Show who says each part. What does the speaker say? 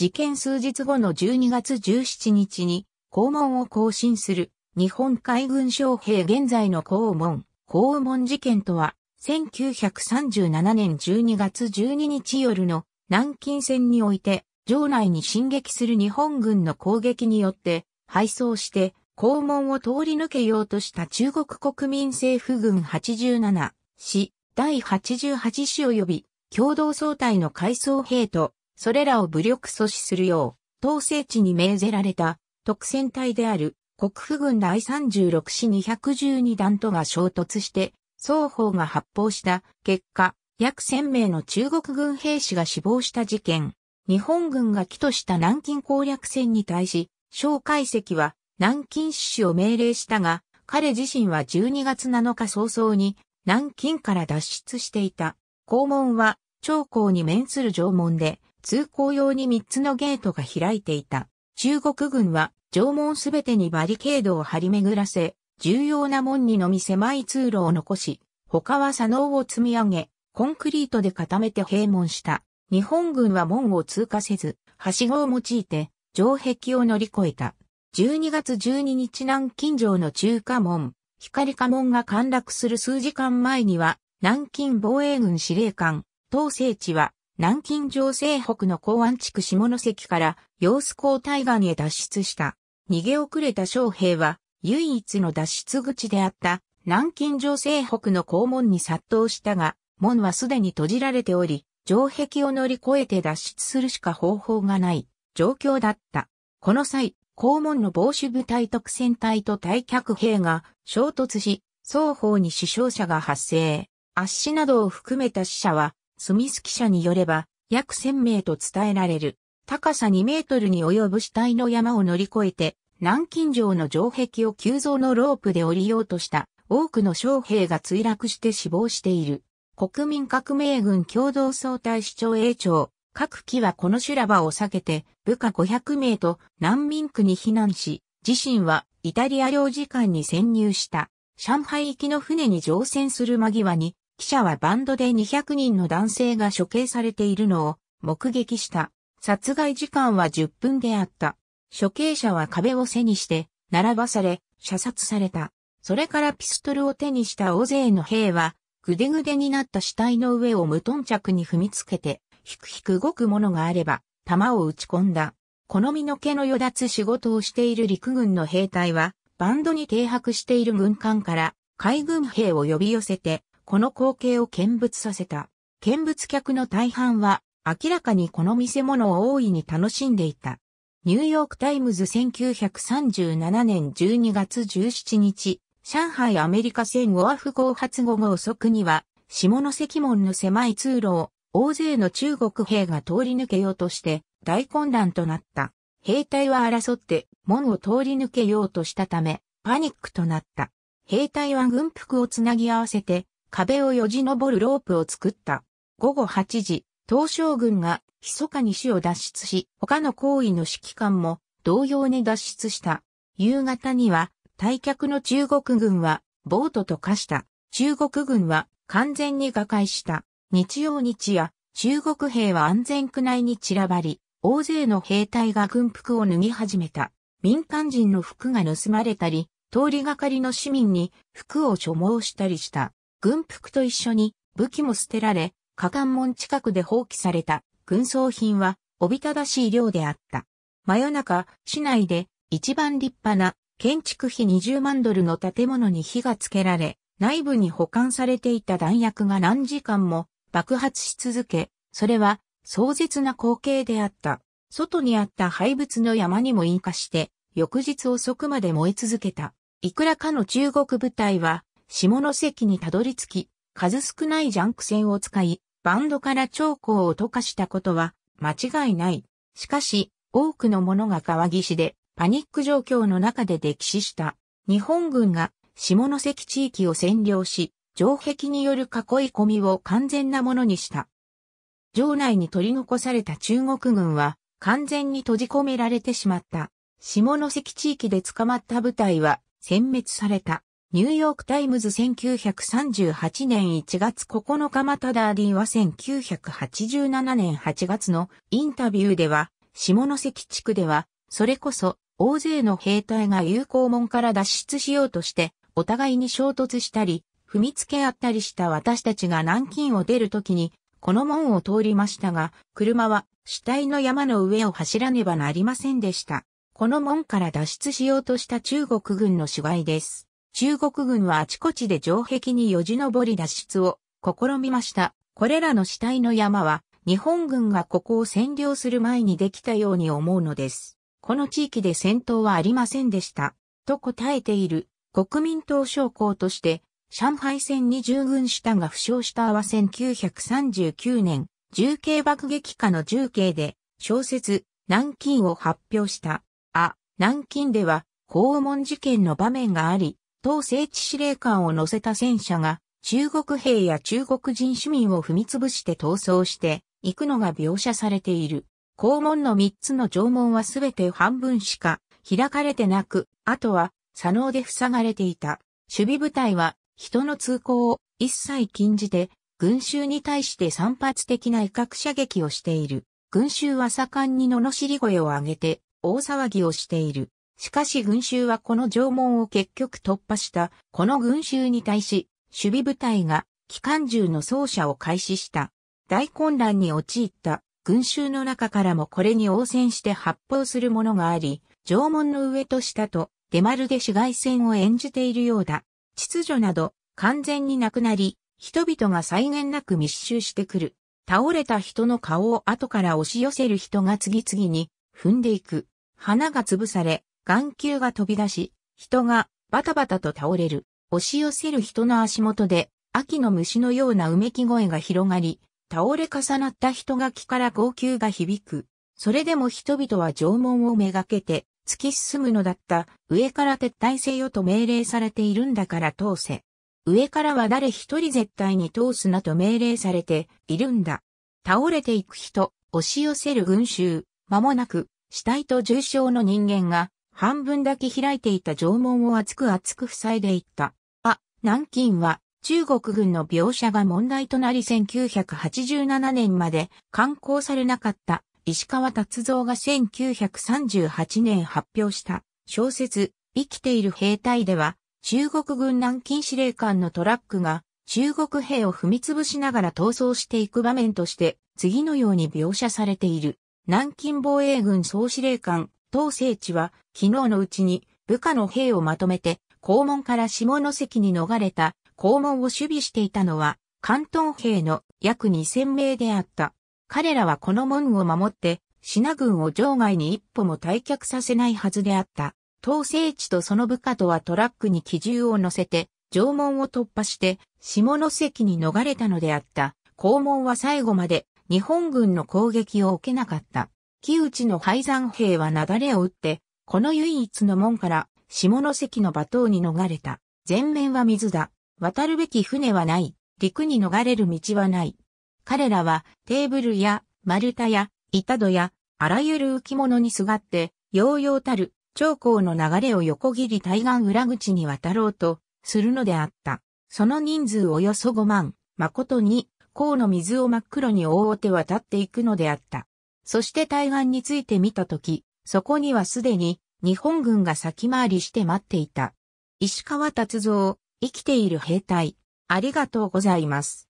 Speaker 1: 事件数日後の12月17日に、校問を更新する、日本海軍将兵現在の校門、校問事件とは、1937年12月12日夜の南京戦において、城内に進撃する日本軍の攻撃によって、敗走して、校門を通り抜けようとした中国国民政府軍87、市、第88師及び、共同総体の改装兵とそれらを武力阻止するよう、統制地に命ぜられた特戦隊である国府軍第36師212弾とが衝突して、双方が発砲した結果、約1000名の中国軍兵士が死亡した事件。日本軍が起とした南京攻略戦に対し、蒋介石は南京死守を命令したが、彼自身は12月7日早々に南京から脱出していた。校門は長江に面する城門で、通行用に3つのゲートが開いていた。中国軍は城門すべてにバリケードを張り巡らせ、重要な門にのみ狭い通路を残し、他は左脳を積み上げ、コンクリートで固めて閉門した。日本軍は門を通過せず、はしごを用いて、城壁を乗り越えた。12月12日南京城の中華門、光華門が陥落する数時間前には、南京防衛軍司令官、東聖地は、南京城西北の港湾地区下関から揚子港対岸へ脱出した。逃げ遅れた将兵は、唯一の脱出口であった南京城西北の港門に殺到したが、門はすでに閉じられており、城壁を乗り越えて脱出するしか方法がない状況だった。この際、港門の防守部隊特戦隊と退却兵が衝突し、双方に死傷者が発生。圧死などを含めた死者はスミス記者によれば、約1000名と伝えられる、高さ2メートルに及ぶ死体の山を乗り越えて、南京城の城壁を急増のロープで降りようとした多くの将兵が墜落して死亡している。国民革命軍共同総体市長 A 長、各機はこの修羅場を避けて部下500名と難民区に避難し、自身はイタリア領事館に潜入した。上海行きの船に乗船する間際に記者はバンドで200人の男性が処刑されているのを目撃した。殺害時間は10分であった。処刑者は壁を背にして並ばされ射殺された。それからピストルを手にした大勢の兵はぐでぐでになった死体の上を無頓着に踏みつけてひくひく動くものがあれば弾を打ち込んだ。好みの毛の与奪仕事をしている陸軍の兵隊はバンドに停泊している軍艦から海軍兵を呼び寄せてこの光景を見物させた。見物客の大半は明らかにこの見せ物を大いに楽しんでいた。ニューヨークタイムズ1937年12月17日、上海アメリカ戦後アフ号発後後遅くには、下関門の狭い通路を大勢の中国兵が通り抜けようとして大混乱となった。兵隊は争って門を通り抜けようとしたためパニックとなった。兵隊は軍服をつなぎ合わせて壁をよじ登るロープを作った。午後8時、東照軍が密かに死を脱出し、他の行為の指揮官も同様に脱出した。夕方には、退却の中国軍は、ボートと化した。中国軍は完全に瓦解した。日曜日夜、中国兵は安全区内に散らばり、大勢の兵隊が軍服を脱ぎ始めた。民間人の服が盗まれたり、通りがかりの市民に服を所望したりした。軍服と一緒に武器も捨てられ、下関門近くで放棄された軍装品はおびただしい量であった。真夜中、市内で一番立派な建築費20万ドルの建物に火がつけられ、内部に保管されていた弾薬が何時間も爆発し続け、それは壮絶な光景であった。外にあった廃物の山にも引火して、翌日遅くまで燃え続けた。いくらかの中国部隊は下関にたどり着き、数少ないジャンク船を使い、バンドから長江を溶かしたことは間違いない。しかし、多くのものが川岸でパニック状況の中で溺死した。日本軍が下関地域を占領し、城壁による囲い込みを完全なものにした。城内に取り残された中国軍は完全に閉じ込められてしまった。下関地域で捕まった部隊は殲滅された。ニューヨークタイムズ1938年1月9日またダーディは1987年8月のインタビューでは、下関地区では、それこそ大勢の兵隊が友好門から脱出しようとして、お互いに衝突したり、踏みつけ合ったりした私たちが南京を出るときに、この門を通りましたが、車は死体の山の上を走らねばなりませんでした。この門から脱出しようとした中国軍の死骸です。中国軍はあちこちで城壁によじ登り脱出を試みました。これらの死体の山は、日本軍がここを占領する前にできたように思うのです。この地域で戦闘はありませんでした。と答えている国民党将校として、上海戦に従軍したが負傷した阿波戦939年、重慶爆撃下の重慶で小説、南京を発表した。あ、南京では、公文事件の場面があり、当聖地司令官を乗せた戦車が中国兵や中国人市民を踏み潰して逃走して行くのが描写されている。校門の三つの城門はすべて半分しか開かれてなく、あとは左脳で塞がれていた。守備部隊は人の通行を一切禁じて、群衆に対して散発的な威嚇射撃をしている。群衆は盛んに罵り声を上げて、大騒ぎをしている。しかし群衆はこの縄文を結局突破した。この群衆に対し、守備部隊が機関銃の走者を開始した。大混乱に陥った群衆の中からもこれに応戦して発砲するものがあり、縄文の上と下と出丸で紫外線を演じているようだ。秩序など完全になくなり、人々が際限なく密集してくる。倒れた人の顔を後から押し寄せる人が次々に踏んでいく。花が潰され、眼球が飛び出し、人がバタバタと倒れる。押し寄せる人の足元で、秋の虫のようなうめき声が広がり、倒れ重なった人が木から号泣が響く。それでも人々は縄文をめがけて、突き進むのだった。上から撤退せよと命令されているんだから通せ。上からは誰一人絶対に通すなと命令されているんだ。倒れていく人、押し寄せる群衆、間もなく、死体と重傷の人間が半分だけ開いていた城門を厚く厚く塞いでいった。あ、南京は中国軍の描写が問題となり1987年まで刊行されなかった石川達造が1938年発表した小説生きている兵隊では中国軍南京司令官のトラックが中国兵を踏み潰しながら逃走していく場面として次のように描写されている。南京防衛軍総司令官当聖地は、昨日のうちに部下の兵をまとめて、校門から下関に逃れた校門を守備していたのは、関東兵の約2000名であった。彼らはこの門を守って、品軍を場外に一歩も退却させないはずであった。当聖地とその部下とはトラックに機銃を乗せて、城門を突破して、下関に逃れたのであった。校門は最後まで日本軍の攻撃を受けなかった。木内の敗山兵は流れを打って、この唯一の門から下関の馬頭に逃れた。前面は水だ。渡るべき船はない。陸に逃れる道はない。彼らはテーブルや丸太や板戸やあらゆる浮物にすがって、洋々たる長江の流れを横切り対岸裏口に渡ろうとするのであった。その人数およそ5万、誠に、河の水を真っ黒に覆うて渡っていくのであった。そして対岸について見たとき、そこにはすでに日本軍が先回りして待っていた。石川達造、生きている兵隊、ありがとうございます。